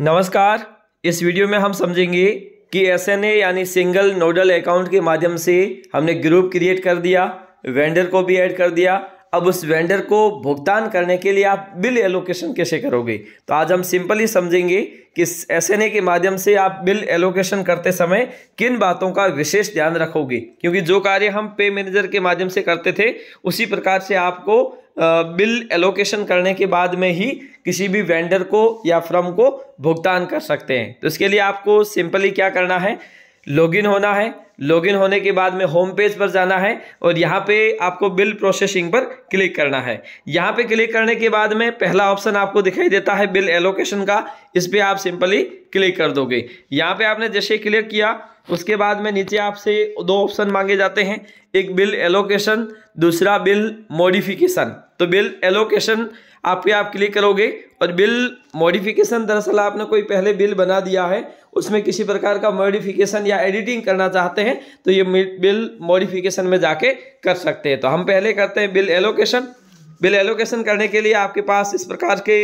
नमस्कार इस वीडियो में हम समझेंगे कि एस यानी सिंगल नोडल अकाउंट के माध्यम से हमने ग्रुप क्रिएट कर दिया वेंडर को भी ऐड कर दिया अब उस वेंडर को भुगतान करने के लिए आप बिल एलोकेशन कैसे करोगे तो आज हम सिंपली समझेंगे कि एस के माध्यम से आप बिल एलोकेशन करते समय किन बातों का विशेष ध्यान रखोगे क्योंकि जो कार्य हम पे मैनेजर के माध्यम से करते थे उसी प्रकार से आपको बिल एलोकेशन करने के बाद में ही किसी भी वेंडर को या फ्रम को भुगतान कर सकते हैं तो इसके लिए आपको सिंपली क्या करना है लॉगिन होना है लॉगिन होने के बाद में होम पेज पर जाना है और यहाँ पे आपको बिल प्रोसेसिंग पर क्लिक करना है यहाँ पे क्लिक करने के बाद में पहला ऑप्शन आपको दिखाई देता है बिल एलोकेशन का इस पर आप सिंपली क्लिक कर दोगे यहाँ पे आपने जैसे क्लिक किया उसके बाद में नीचे आपसे दो ऑप्शन मांगे जाते हैं एक बिल एलोकेशन दूसरा बिल मॉडिफिकेशन तो बिल एलोकेशन आप पे आप क्लिक करोगे और बिल मॉडिफिकेशन दरअसल आपने कोई पहले बिल बना दिया है उसमें किसी प्रकार का मॉडिफिकेशन या एडिटिंग करना चाहते हैं तो ये बिल मॉडिफिकेशन में जाके कर सकते हैं तो हम पहले करते हैं बिल एलोकेशन बिल एलोकेशन करने के लिए आपके पास इस प्रकार के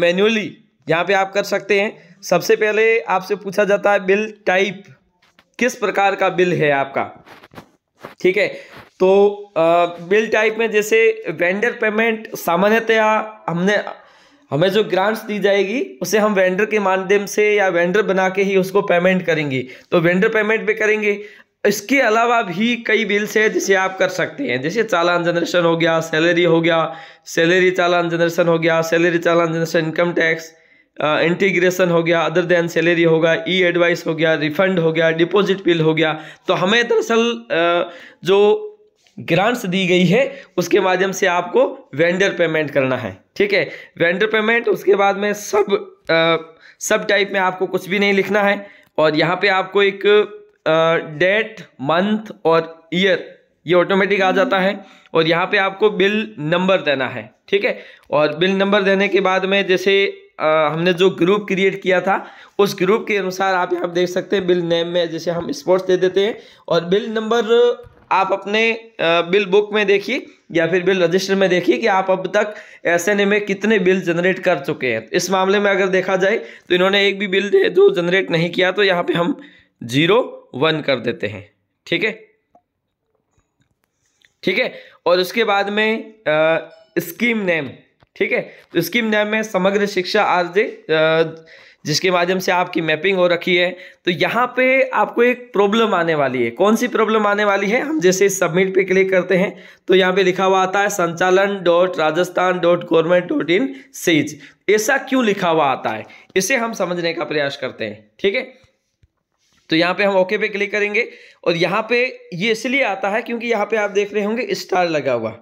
मैन्युअली यहाँ पे आप कर सकते हैं सबसे पहले आपसे पूछा जाता है बिल टाइप किस प्रकार का बिल है आपका ठीक है तो बिल टाइप में जैसे वेंडर पेमेंट सामान्यतया हमने हमें जो ग्रांट्स दी जाएगी उसे हम वेंडर के माध्यम से या वेंडर बना के ही उसको पेमेंट करेंगे तो वेंडर पेमेंट भी करेंगे इसके अलावा भी कई बिल्स है जिसे आप कर सकते हैं जैसे चालान जनरेशन हो गया सैलरी हो गया सैलरी चालान जनरेशन हो गया सैलरी चालान जनरेशन इनकम टैक्स इंटीग्रेशन हो गया अदर देन सैलरी होगा ई एडवाइस हो गया रिफंड हो गया डिपॉजिट बिल हो गया तो हमें दरअसल जो ग्रांट्स दी गई है उसके माध्यम से आपको वेंडर पेमेंट करना है ठीक है वेंडर पेमेंट उसके बाद में सब आ, सब टाइप में आपको कुछ भी नहीं लिखना है और यहाँ पे आपको एक डेट मंथ और ईयर ये ऑटोमेटिक आ जाता है और यहाँ पे आपको बिल नंबर देना है ठीक है और बिल नंबर देने के बाद में जैसे आ, हमने जो ग्रुप क्रिएट किया था उस ग्रुप के अनुसार आप यहाँ देख सकते हैं बिल नेम में जैसे हम स्पोर्ट्स दे देते हैं और बिल नंबर आप अपने बिल बुक में देखिए या फिर बिल रजिस्टर में देखिए कि आप अब तक एस एन में कितने बिल जनरेट कर चुके हैं इस मामले में अगर देखा जाए तो इन्होंने एक भी बिल जो जनरेट नहीं किया तो यहाँ पे हम जीरो वन कर देते हैं ठीक है ठीक है और उसके बाद में आ, स्कीम नेम ठीक है तो स्कीम नेम में समग्र शिक्षा आर्जे जिसके माध्यम से आपकी मैपिंग हो रखी है तो यहाँ पे आपको एक प्रॉब्लम आने वाली है कौन सी प्रॉब्लम आने वाली है हम जैसे सबमिट पे क्लिक करते हैं तो यहाँ पे लिखा हुआ आता है संचालन dot Rajasthan dot government dot in सीज ऐसा क्यों लिखा हुआ आता है इसे हम समझने का प्रयास करते हैं ठीक है तो यहाँ पे हम ओके पे क्लिक करेंगे और यहाँ पे ये इसलिए आता है क्योंकि यहाँ पे आप देख रहे होंगे स्टार लगा हुआ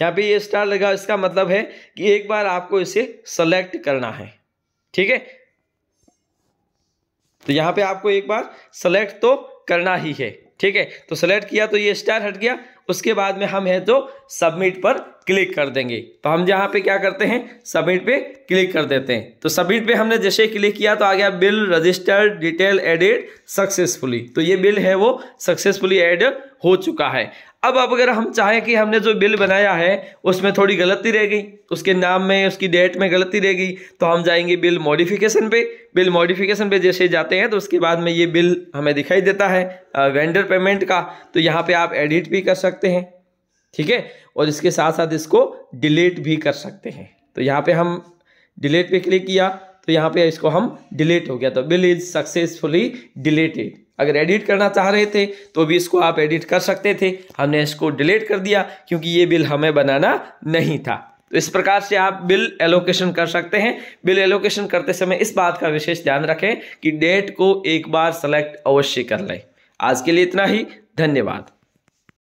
यहाँ पे ये स्टार लगा इसका मतलब है कि एक बार आपको इसे सेलेक्ट करना है ठीक है तो यहाँ पे आपको एक बार सेलेक्ट तो करना ही है ठीक है तो सेलेक्ट किया तो ये स्टार हट गया उसके बाद में हम है तो सबमिट पर क्लिक कर देंगे तो हम यहाँ पे क्या करते हैं सबमिट पे क्लिक कर देते हैं तो सबमिट पे हमने जैसे क्लिक किया तो आ गया bill registered detail edit successfully तो ये बिल है वो सक्सेसफुली एड हो चुका है अब अब अगर हम चाहें कि हमने जो बिल बनाया है उसमें थोड़ी गलती रह गई उसके नाम में उसकी डेट में गलती रह गई तो हम जाएंगे बिल मॉडिफिकेशन पे बिल मॉडिफिकेशन पे जैसे जाते हैं तो उसके बाद में ये बिल हमें दिखाई देता है वेंडर पेमेंट का तो यहाँ पे आप एडिट भी कर सकते हैं ठीक है और इसके साथ साथ इसको डिलीट भी कर सकते हैं तो यहाँ पे हम डिलीट पे क्लिक किया तो यहाँ पे इसको हम डिलीट हो गया तो बिल इज सक्सेसफुली डिलीटेड अगर एडिट करना चाह रहे थे तो भी इसको आप एडिट कर सकते थे हमने इसको डिलीट कर दिया क्योंकि ये बिल हमें बनाना नहीं था तो इस प्रकार से आप बिल एलोकेशन कर सकते हैं बिल एलोकेशन करते समय इस बात का विशेष ध्यान रखें कि डेट को एक बार सेलेक्ट अवश्य कर लें आज के लिए इतना ही धन्यवाद